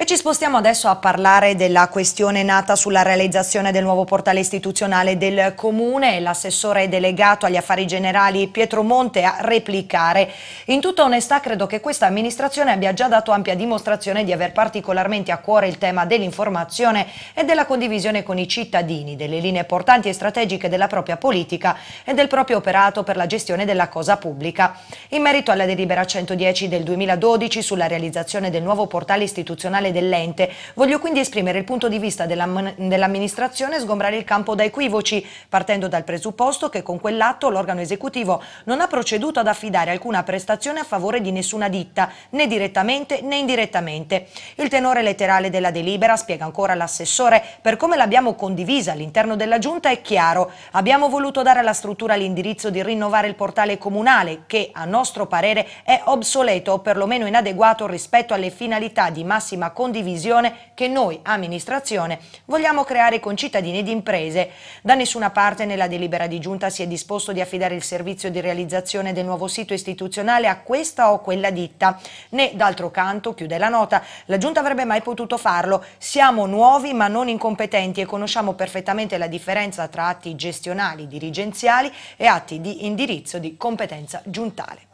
E ci spostiamo adesso a parlare della questione nata sulla realizzazione del nuovo portale istituzionale del Comune. L'assessore delegato agli affari generali Pietro Monte a replicare. In tutta onestà credo che questa amministrazione abbia già dato ampia dimostrazione di aver particolarmente a cuore il tema dell'informazione e della condivisione con i cittadini, delle linee portanti e strategiche della propria politica e del proprio operato per la gestione della cosa pubblica. In merito alla delibera 110 del 2012 sulla realizzazione del nuovo portale istituzionale generale dell'ente. Voglio quindi esprimere il punto di vista dell'amministrazione e sgombrare il campo da equivoci, partendo dal presupposto che con quell'atto l'organo esecutivo non ha proceduto ad affidare alcuna prestazione a favore di nessuna ditta, né direttamente né indirettamente. Il tenore letterale della delibera, spiega ancora l'assessore, per come l'abbiamo condivisa all'interno della Giunta è chiaro. Abbiamo voluto dare alla struttura l'indirizzo di rinnovare il portale comunale che, a nostro parere, è obsoleto o perlomeno inadeguato rispetto alle finalità di massima condivisione che noi, amministrazione, vogliamo creare con cittadini ed imprese. Da nessuna parte nella delibera di giunta si è disposto di affidare il servizio di realizzazione del nuovo sito istituzionale a questa o quella ditta, né d'altro canto, chiude la nota, la giunta avrebbe mai potuto farlo. Siamo nuovi ma non incompetenti e conosciamo perfettamente la differenza tra atti gestionali, dirigenziali e atti di indirizzo di competenza giuntale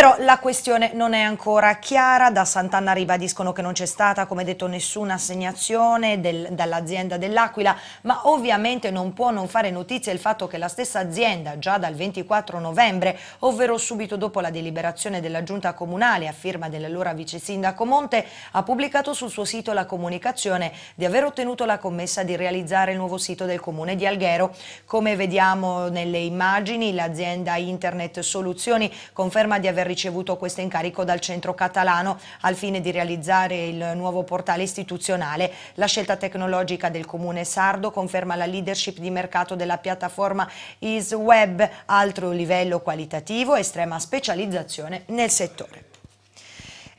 però la questione non è ancora chiara, da Sant'Anna ribadiscono che non c'è stata, come detto, nessuna assegnazione del, dall'azienda dell'Aquila, ma ovviamente non può non fare notizia il fatto che la stessa azienda già dal 24 novembre, ovvero subito dopo la deliberazione della giunta comunale a firma dell'allora vice sindaco Monte, ha pubblicato sul suo sito la comunicazione di aver ottenuto la commessa di realizzare il nuovo sito del comune di Alghero. Come vediamo nelle immagini, l'azienda internet Soluzioni conferma di aver ricevuto questo incarico dal centro catalano al fine di realizzare il nuovo portale istituzionale. La scelta tecnologica del comune sardo conferma la leadership di mercato della piattaforma IsWeb, altro livello qualitativo, estrema specializzazione nel settore.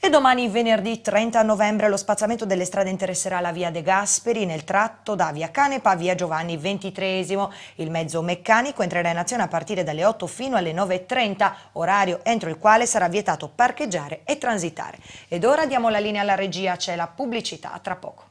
E domani venerdì 30 novembre lo spazzamento delle strade interesserà la via De Gasperi nel tratto da via Canepa a via Giovanni XXIII. Il mezzo meccanico entrerà in azione a partire dalle 8 fino alle 9.30, orario entro il quale sarà vietato parcheggiare e transitare. Ed ora diamo la linea alla regia, c'è la pubblicità, tra poco.